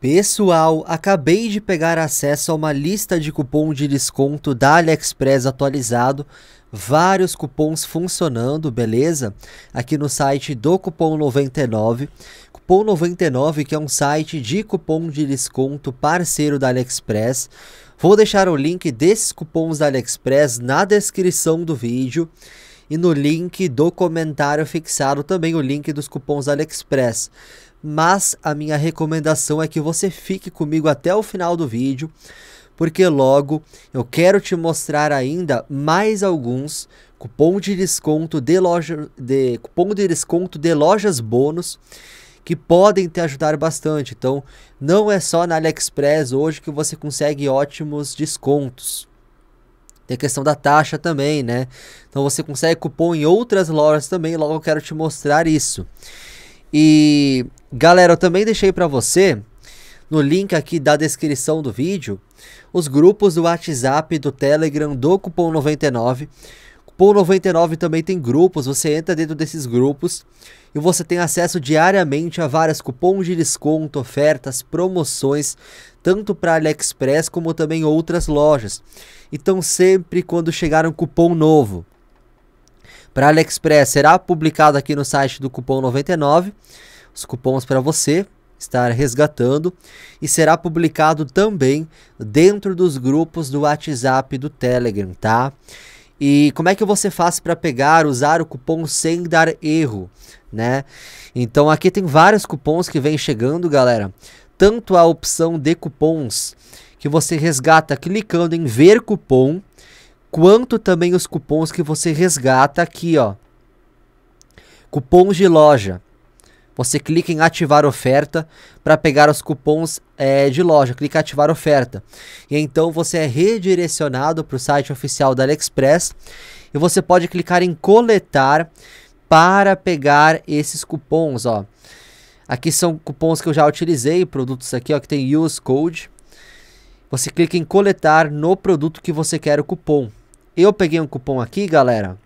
Pessoal, acabei de pegar acesso a uma lista de cupom de desconto da AliExpress atualizado, vários cupons funcionando, beleza? Aqui no site do Cupom 99. Cupom 99 que é um site de cupom de desconto parceiro da AliExpress. Vou deixar o link desses cupons da AliExpress na descrição do vídeo e no link do comentário fixado também o link dos cupons da AliExpress mas a minha recomendação é que você fique comigo até o final do vídeo, porque logo eu quero te mostrar ainda mais alguns cupom de desconto de loja de cupom de desconto de lojas bônus que podem te ajudar bastante. Então, não é só na AliExpress hoje que você consegue ótimos descontos. Tem a questão da taxa também, né? Então você consegue cupom em outras lojas também, logo eu quero te mostrar isso. E Galera, eu também deixei para você no link aqui da descrição do vídeo os grupos do WhatsApp, do Telegram, do Cupom 99. Cupom 99 também tem grupos, você entra dentro desses grupos e você tem acesso diariamente a vários cupons de desconto, ofertas, promoções, tanto para AliExpress como também outras lojas. Então sempre quando chegar um cupom novo para AliExpress será publicado aqui no site do Cupom 99 cupons para você estar resgatando e será publicado também dentro dos grupos do WhatsApp do Telegram, tá? E como é que você faz para pegar, usar o cupom sem dar erro, né? Então aqui tem vários cupons que vem chegando, galera. Tanto a opção de cupons que você resgata clicando em ver cupom, quanto também os cupons que você resgata aqui, ó. Cupons de loja. Você clica em ativar oferta para pegar os cupons é, de loja. Clica em ativar oferta. E então você é redirecionado para o site oficial da AliExpress. E você pode clicar em coletar para pegar esses cupons. Ó. Aqui são cupons que eu já utilizei, produtos aqui ó, que tem Use Code. Você clica em coletar no produto que você quer o cupom. Eu peguei um cupom aqui, galera,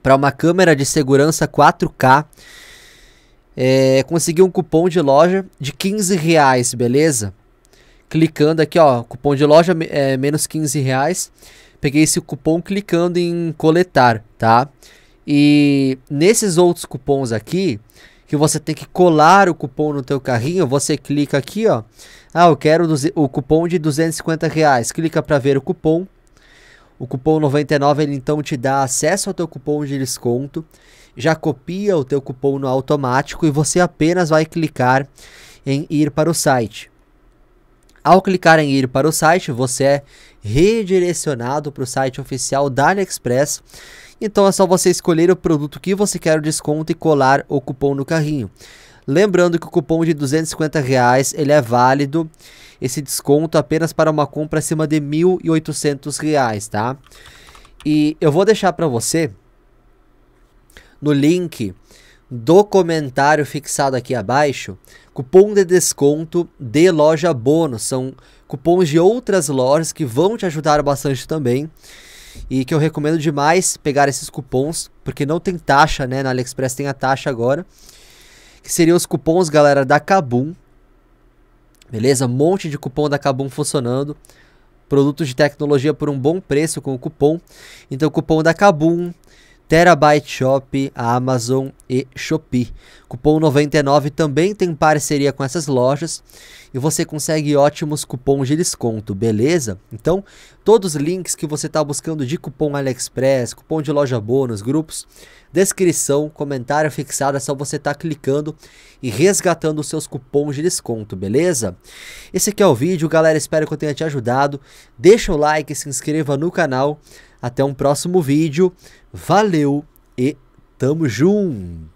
para uma câmera de segurança 4K é, consegui um cupom de loja de 15 reais, beleza? Clicando aqui, ó, cupom de loja é, menos 15 reais. Peguei esse cupom clicando em coletar, tá? E nesses outros cupons aqui, que você tem que colar o cupom no teu carrinho, você clica aqui, ó. Ah, eu quero o cupom de 250 reais. Clica para ver o cupom. O cupom 99 ele então te dá acesso ao teu cupom de desconto já copia o teu cupom no automático e você apenas vai clicar em ir para o site. Ao clicar em ir para o site, você é redirecionado para o site oficial da AliExpress. Então é só você escolher o produto que você quer o desconto e colar o cupom no carrinho. Lembrando que o cupom de 250 reais ele é válido esse desconto apenas para uma compra acima de 1.800 reais, tá? E eu vou deixar para você no link do comentário fixado aqui abaixo, cupom de desconto de loja bônus. São cupons de outras lojas que vão te ajudar bastante também. E que eu recomendo demais pegar esses cupons, porque não tem taxa, né? Na AliExpress tem a taxa agora. Que seriam os cupons, galera, da Kabum. Beleza? Um monte de cupom da Kabum funcionando. Produtos de tecnologia por um bom preço com o cupom. Então, cupom da Kabum, Terabyte Shop, a Amazon e Shopee. Cupom 99 também tem parceria com essas lojas e você consegue ótimos cupons de desconto, beleza? Então, todos os links que você está buscando de cupom AliExpress, cupom de loja bônus, grupos, descrição, comentário fixado, é só você estar tá clicando e resgatando os seus cupons de desconto, beleza? Esse aqui é o vídeo, galera, espero que eu tenha te ajudado. Deixa o like, se inscreva no canal. Até um próximo vídeo. Valeu e tamo junto!